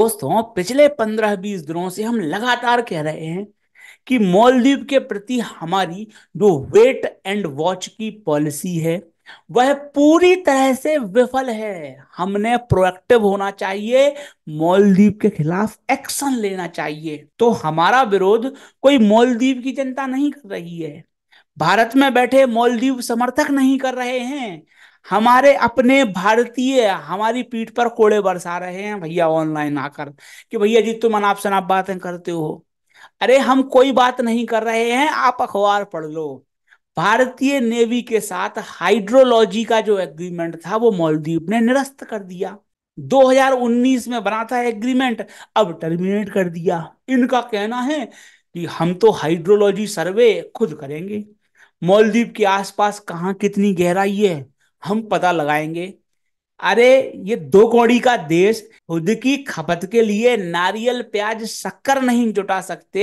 दोस्तों पिछले पंद्रह बीस दिनों से हम लगातार कह रहे हैं कि मालदीव के प्रति हमारी जो वेट एंड वॉच की पॉलिसी है वह पूरी तरह से विफल है हमने प्रोएक्टिव होना चाहिए मालदीव के खिलाफ एक्शन लेना चाहिए तो हमारा विरोध कोई मालदीव की जनता नहीं कर रही है भारत में बैठे मालदीव समर्थक नहीं कर रहे हैं हमारे अपने भारतीय हमारी पीठ पर कोड़े बरसा रहे हैं भैया ऑनलाइन आकर कि भैया जी तुम अनाप शनाप बातें करते हो अरे हम कोई बात नहीं कर रहे हैं आप अखबार पढ़ लो भारतीय नेवी के साथ हाइड्रोलॉजी का जो एग्रीमेंट था वो मालदीव ने निरस्त कर दिया 2019 में बना था एग्रीमेंट अब टर्मिनेट कर दिया इनका कहना है कि हम तो हाइड्रोलॉजी सर्वे खुद करेंगे मालदीव के आसपास कहाँ कितनी गहराई है हम पता लगाएंगे अरे ये दो कौड़ी का देश खुद की खपत के लिए नारियल प्याज शक्कर नहीं जुटा सकते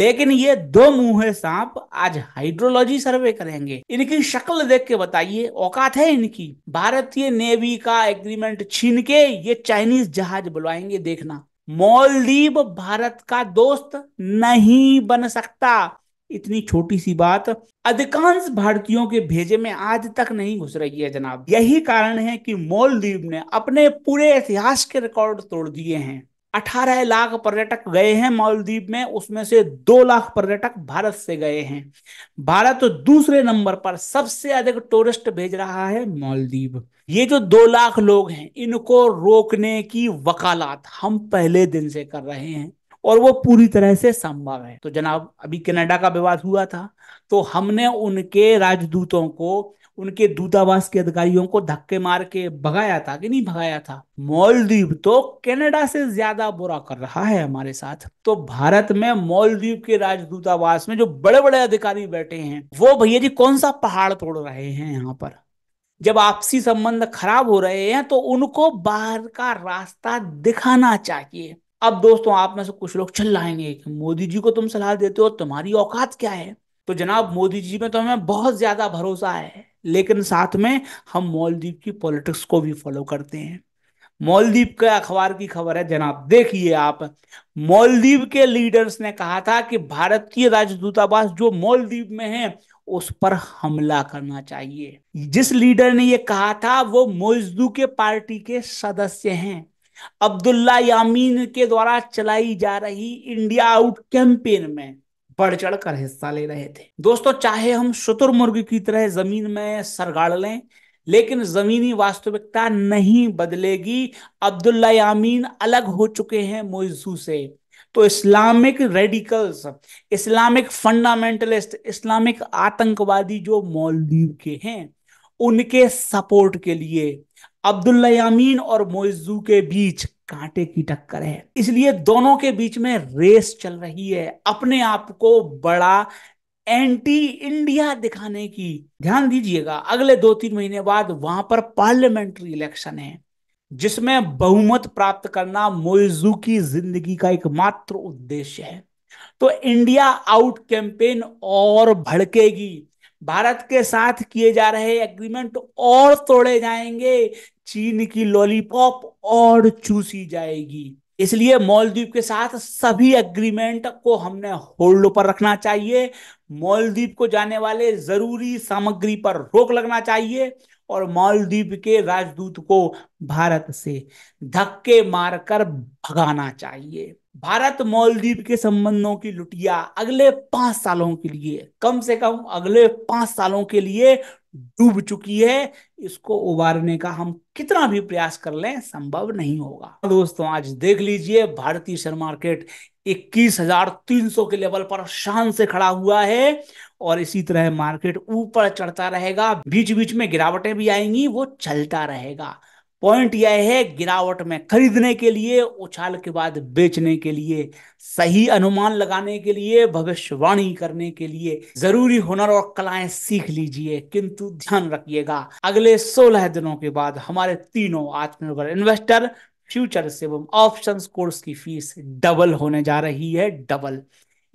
लेकिन ये दो मुंह सांप आज हाइड्रोलॉजी सर्वे करेंगे इनकी शक्ल देख के बताइए औकात है इनकी भारतीय नेवी का एग्रीमेंट छीन के ये चाइनीज जहाज बुलवाएंगे देखना मॉलदीव भारत का दोस्त नहीं बन सकता इतनी छोटी सी बात अधिकांश भारतीयों के भेजे में आज तक नहीं घुस रही है जनाब यही कारण है कि मोलदीव ने अपने पूरे इतिहास के रिकॉर्ड तोड़ दिए हैं 18 लाख पर्यटक गए हैं मालदीव में उसमें से 2 लाख पर्यटक भारत से गए हैं भारत दूसरे नंबर पर सबसे अधिक टूरिस्ट भेज रहा है मालदीव ये जो 2 लाख लोग हैं इनको रोकने की वकालत हम पहले दिन से कर रहे हैं और वो पूरी तरह से संभव है तो जनाब अभी कनाडा का विवाद हुआ था तो हमने उनके राजदूतों को उनके दूतावास के अधिकारियों को धक्के मार के भगाया था कि नहीं भगाया था मालदीव तो कनाडा से ज्यादा बुरा कर रहा है हमारे साथ तो भारत में मालदीव के राजदूतावास में जो बड़े बड़े अधिकारी बैठे हैं वो भैया जी कौन सा पहाड़ तोड़ रहे हैं यहाँ पर जब आपसी संबंध खराब हो रहे हैं तो उनको बाहर का रास्ता दिखाना चाहिए अब दोस्तों आप में से कुछ लोग चिल्लाएंगे कि मोदी जी को तुम सलाह देते हो तुम्हारी औकात क्या है तो जनाब मोदी जी में तो हमें बहुत ज्यादा भरोसा है लेकिन साथ में हम मोलदीप की पॉलिटिक्स को भी फॉलो करते हैं मोलदीप के अखबार की खबर है जनाब देखिए आप मोलदीप के लीडर्स ने कहा था कि भारतीय राजदूतावास जो मोलदीप में है उस पर हमला करना चाहिए जिस लीडर ने ये कहा था वो मोजदू के पार्टी के सदस्य हैं अब्दुल्ला यामीन के द्वारा चलाई जा रही इंडिया आउट कैंपेन में बढ़ चढ़ कर हिस्सा ले रहे थे दोस्तों चाहे हम शुतुरमुर्ग की तरह जमीन में सरगाड़ लें लेकिन जमीनी वास्तविकता नहीं बदलेगी अब्दुल्ला यामीन अलग हो चुके हैं मोजू से तो Islamic radicals Islamic fundamentalist Islamic आतंकवादी जो मॉलदीव के हैं उनके सपोर्ट के लिए अब्दुल्ला यामीन और मोइजू के बीच कांटे की टक्कर है इसलिए दोनों के बीच में रेस चल रही है अपने आप को बड़ा एंटी इंडिया दिखाने की ध्यान दीजिएगा अगले दो तीन महीने बाद वहां पर पार्लियामेंट्री इलेक्शन है जिसमें बहुमत प्राप्त करना मोइजू की जिंदगी का एकमात्र उद्देश्य है तो इंडिया आउट कैंपेन और भड़केगी भारत के साथ किए जा रहे एग्रीमेंट और तोड़े जाएंगे चीन की लॉलीपॉप और चूसी जाएगी इसलिए मालदीव के साथ सभी एग्रीमेंट को हमने होल्ड पर रखना चाहिए मालदीव को जाने वाले जरूरी सामग्री पर रोक लगना चाहिए और मालदीप के राजदूत को भारत से धक्के मारकर भगाना चाहिए भारत मालदीप के संबंधों की लुटिया अगले पांच सालों के लिए कम से कम अगले पांच सालों के लिए डूब चुकी है इसको उबारने का हम कितना भी प्रयास कर लें संभव नहीं होगा दोस्तों आज देख लीजिए भारतीय शेयर मार्केट इक्कीस हजार तीन सौ के लेवल पर शान से खड़ा हुआ है और इसी तरह मार्केट ऊपर चढ़ता रहेगा बीच बीच में गिरावटें भी आएंगी वो चलता रहेगा पॉइंट यह है गिरावट में खरीदने के लिए उछाल के बाद बेचने के लिए सही अनुमान लगाने के लिए भविष्यवाणी करने के लिए जरूरी हुनर और कलाएं सीख लीजिए किंतु ध्यान रखिएगा अगले 16 दिनों के बाद हमारे तीनों आत्मनिर्भर इन्वेस्टर फ्यूचर सेवम ऑप्शंस कोर्स की फीस डबल होने जा रही है डबल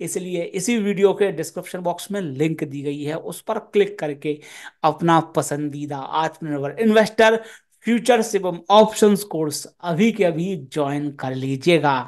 इसलिए इसी वीडियो के डिस्क्रिप्शन बॉक्स में लिंक दी गई है उस पर क्लिक करके अपना पसंदीदा आत्मनिर्भर इन्वेस्टर फ्यूचर शिवम ऑप्शंस कोर्स अभी के अभी ज्वाइन कर लीजिएगा